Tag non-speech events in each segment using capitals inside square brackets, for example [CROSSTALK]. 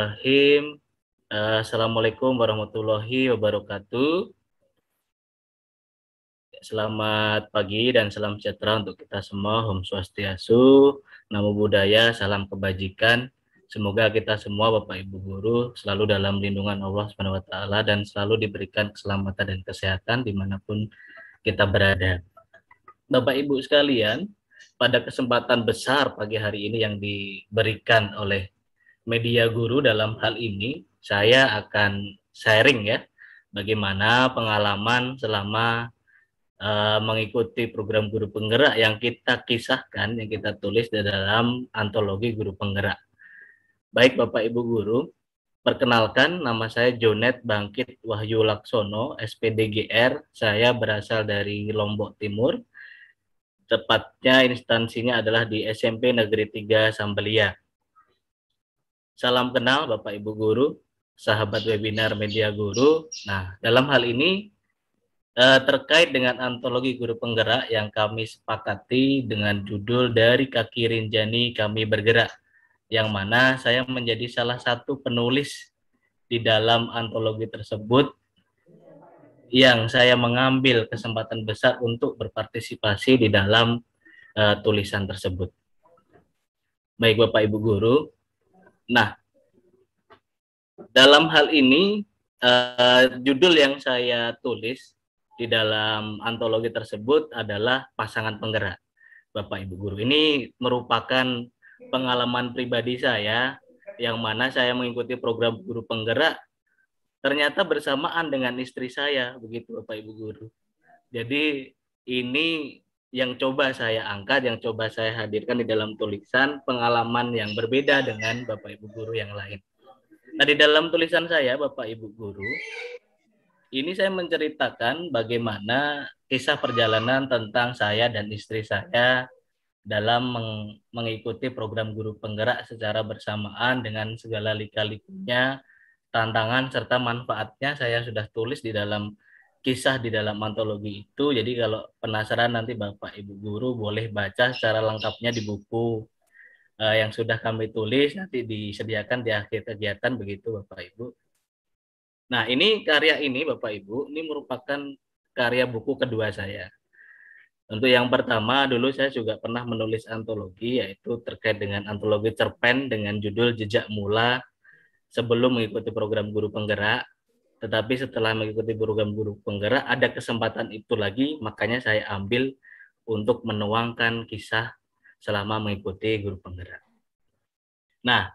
Bismillahirrahmanirrahim. Eh, Assalamualaikum warahmatullahi wabarakatuh. Selamat pagi dan salam sejahtera untuk kita semua. Om Swastiastu, Namo Buddhaya, salam kebajikan. Semoga kita semua Bapak Ibu guru selalu dalam lindungan Allah Subhanahu wa taala dan selalu diberikan keselamatan dan kesehatan dimanapun kita berada. Bapak Ibu sekalian, pada kesempatan besar pagi hari ini yang diberikan oleh media guru dalam hal ini saya akan sharing ya bagaimana pengalaman selama uh, mengikuti program guru penggerak yang kita kisahkan yang kita tulis di dalam antologi guru penggerak. Baik Bapak Ibu guru, perkenalkan nama saya Jonet Bangkit Wahyu Laksono, SPDGR. Saya berasal dari Lombok Timur. Tepatnya instansinya adalah di SMP Negeri 3 Sambelia Salam kenal Bapak Ibu Guru, sahabat webinar Media Guru. Nah, dalam hal ini eh, terkait dengan antologi guru penggerak yang kami sepakati dengan judul dari kaki Rinjani kami bergerak yang mana saya menjadi salah satu penulis di dalam antologi tersebut yang saya mengambil kesempatan besar untuk berpartisipasi di dalam uh, tulisan tersebut. Baik Bapak Ibu guru, Nah, dalam hal ini uh, judul yang saya tulis di dalam antologi tersebut adalah pasangan penggerak. Bapak Ibu guru ini merupakan pengalaman pribadi saya yang mana saya mengikuti program guru penggerak ternyata bersamaan dengan istri saya begitu Bapak Ibu guru. Jadi ini yang coba saya angkat, yang coba saya hadirkan di dalam tulisan pengalaman yang berbeda dengan Bapak Ibu guru yang lain. Nah, di dalam tulisan saya Bapak Ibu guru, ini saya menceritakan bagaimana kisah perjalanan tentang saya dan istri saya dalam meng mengikuti program guru penggerak secara bersamaan dengan segala lika-likunya, tantangan serta manfaatnya saya sudah tulis di dalam kisah di dalam antologi itu. Jadi kalau penasaran nanti Bapak Ibu guru boleh baca secara lengkapnya di buku uh, yang sudah kami tulis nanti disediakan di akhir kegiatan begitu Bapak Ibu. Nah, ini karya ini Bapak Ibu, ini merupakan karya buku kedua saya. Untuk yang pertama dulu saya juga pernah menulis antologi yaitu terkait dengan antologi cerpen dengan judul Jejak Mula sebelum mengikuti program guru penggerak tetapi setelah mengikuti program guru penggerak, ada kesempatan itu lagi, makanya saya ambil untuk menuangkan kisah selama mengikuti guru penggerak. Nah,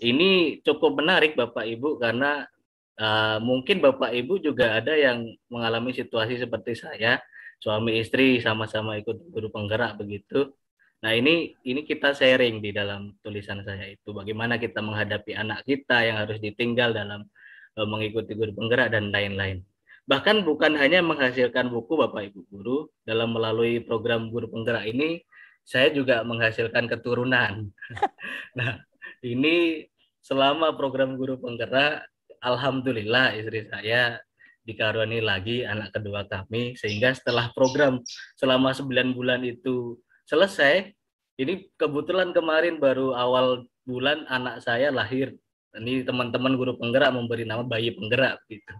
ini cukup menarik Bapak Ibu karena uh, mungkin Bapak Ibu juga ada yang mengalami situasi seperti saya, suami istri sama-sama ikut guru penggerak begitu. Nah, ini ini kita sharing di dalam tulisan saya itu bagaimana kita menghadapi anak kita yang harus ditinggal dalam E, mengikuti guru penggerak dan lain-lain. Bahkan bukan hanya menghasilkan buku Bapak Ibu guru, dalam melalui program guru penggerak ini saya juga menghasilkan keturunan. [LAUGHS] nah, ini selama program guru penggerak alhamdulillah istri saya dikaruni lagi anak kedua kami sehingga setelah program selama 9 bulan itu selesai ini kebetulan kemarin baru awal bulan anak saya lahir ini teman-teman guru penggerak memberi nama bayi penggerak gitu.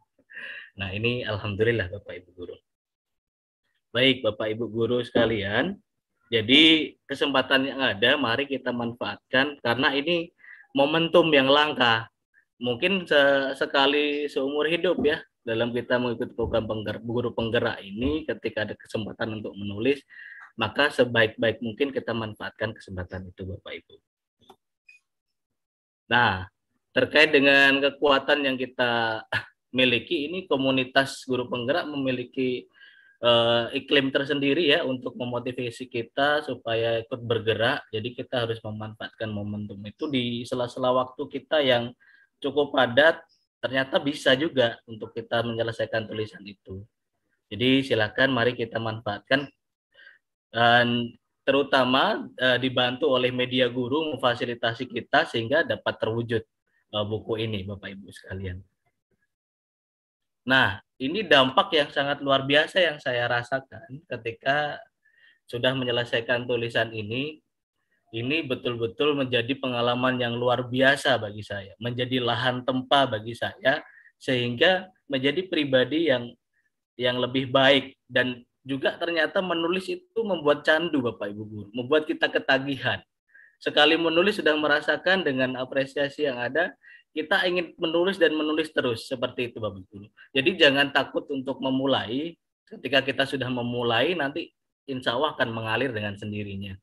Nah, ini alhamdulillah Bapak Ibu guru. Baik Bapak Ibu guru sekalian, jadi kesempatan yang ada mari kita manfaatkan karena ini momentum yang langka. Mungkin se sekali seumur hidup ya dalam kita mengikuti program penggerak, guru penggerak ini ketika ada kesempatan untuk menulis maka sebaik-baik mungkin kita manfaatkan kesempatan itu Bapak Ibu. Nah, terkait dengan kekuatan yang kita [LAUGHS] miliki ini komunitas guru penggerak memiliki uh, iklim tersendiri ya untuk memotivasi kita supaya ikut bergerak. Jadi kita harus memanfaatkan momentum itu di sela-sela waktu kita yang cukup padat. Ternyata bisa juga untuk kita menyelesaikan tulisan itu. Jadi silakan mari kita manfaatkan dan terutama eh, dibantu oleh media guru memfasilitasi kita sehingga dapat terwujud Eh, buku ini, Bapak Ibu sekalian. Nah, ini dampak yang sangat luar biasa yang saya rasakan ketika sudah menyelesaikan tulisan ini. Ini betul-betul menjadi pengalaman yang luar biasa bagi saya, menjadi lahan tempa bagi saya sehingga menjadi pribadi yang yang lebih baik dan juga ternyata menulis itu membuat candu Bapak Ibu guru, membuat kita ketagihan. Sekali menulis sudah merasakan dengan apresiasi yang ada, kita ingin menulis dan menulis terus seperti itu Bapak Guru. Jadi jangan takut untuk memulai. Ketika kita sudah memulai nanti insya Allah akan mengalir dengan sendirinya.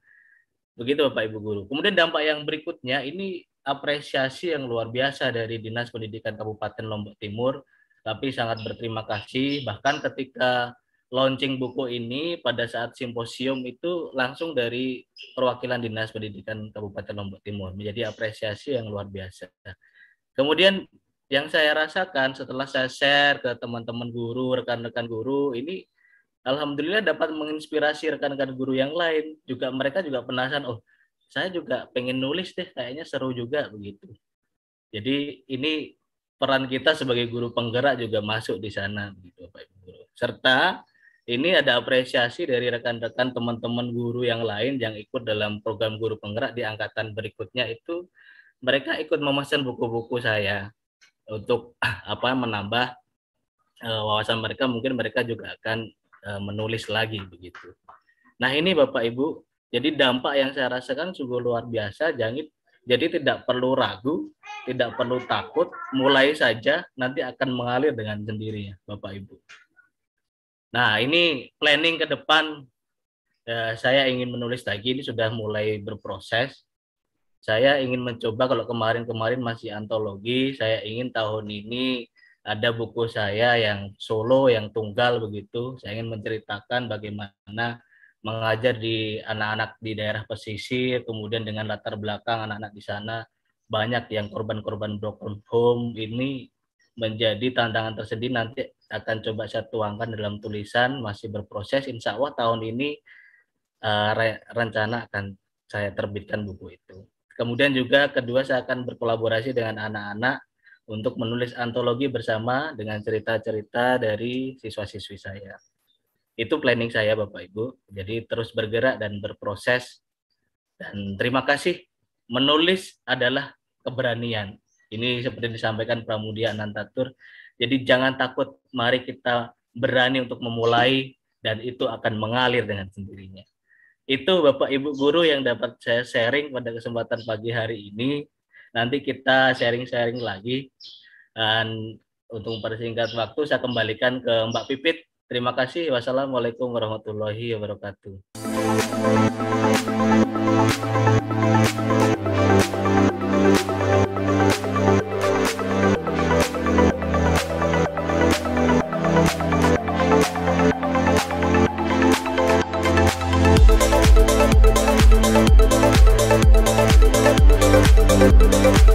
Begitu Bapak Ibu Guru. Kemudian dampak yang berikutnya ini apresiasi yang luar biasa dari Dinas Pendidikan Kabupaten Lombok Timur. Tapi sangat berterima kasih. Bahkan ketika launching buku ini pada saat simposium itu langsung dari perwakilan Dinas Pendidikan Kabupaten Lombok Timur menjadi apresiasi yang luar biasa. Kemudian yang saya rasakan setelah saya share ke teman-teman guru, rekan-rekan guru, ini alhamdulillah dapat menginspirasi rekan-rekan guru yang lain. Juga mereka juga penasaran, oh saya juga pengen nulis deh, kayaknya seru juga begitu. Jadi ini peran kita sebagai guru penggerak juga masuk di sana gitu Pak Guru. Serta ini ada apresiasi dari rekan-rekan teman-teman guru yang lain yang ikut dalam program guru penggerak di angkatan berikutnya itu mereka ikut memesan buku-buku saya untuk [LAUGHS] apa menambah uh, wawasan mereka mungkin mereka juga akan uh, menulis lagi begitu. Nah ini Bapak Ibu jadi dampak yang saya rasakan sungguh luar biasa jangit jadi tidak perlu ragu tidak perlu takut mulai saja nanti akan mengalir dengan sendirinya Bapak Ibu. Nah ini planning ke depan eh, saya ingin menulis lagi ini sudah mulai berproses saya ingin mencoba kalau kemarin-kemarin masih antologi, saya ingin tahun ini ada buku saya yang solo, yang tunggal begitu. Saya ingin menceritakan bagaimana mengajar di anak-anak di daerah pesisir, kemudian dengan latar belakang anak-anak di sana banyak yang korban-korban broken home ini menjadi tantangan tersendiri nanti akan coba saya tuangkan dalam tulisan masih berproses insya Allah tahun ini uh, re rencana akan saya terbitkan buku itu. Kemudian juga kedua saya akan berkolaborasi dengan anak-anak untuk menulis antologi bersama dengan cerita-cerita dari siswa-siswi saya. Itu planning saya Bapak Ibu. Jadi terus bergerak dan berproses. Dan terima kasih. Menulis adalah keberanian. Ini seperti disampaikan Pramudia Anantatur. Jadi jangan takut, mari kita berani untuk memulai dan itu akan mengalir dengan sendirinya. Itu Bapak Ibu guru yang dapat saya sharing pada kesempatan pagi hari ini. Nanti kita sharing-sharing lagi. Dan untuk mempersingkat waktu saya kembalikan ke Mbak Pipit. Terima kasih. Wassalamualaikum warahmatullahi wabarakatuh. Thank you.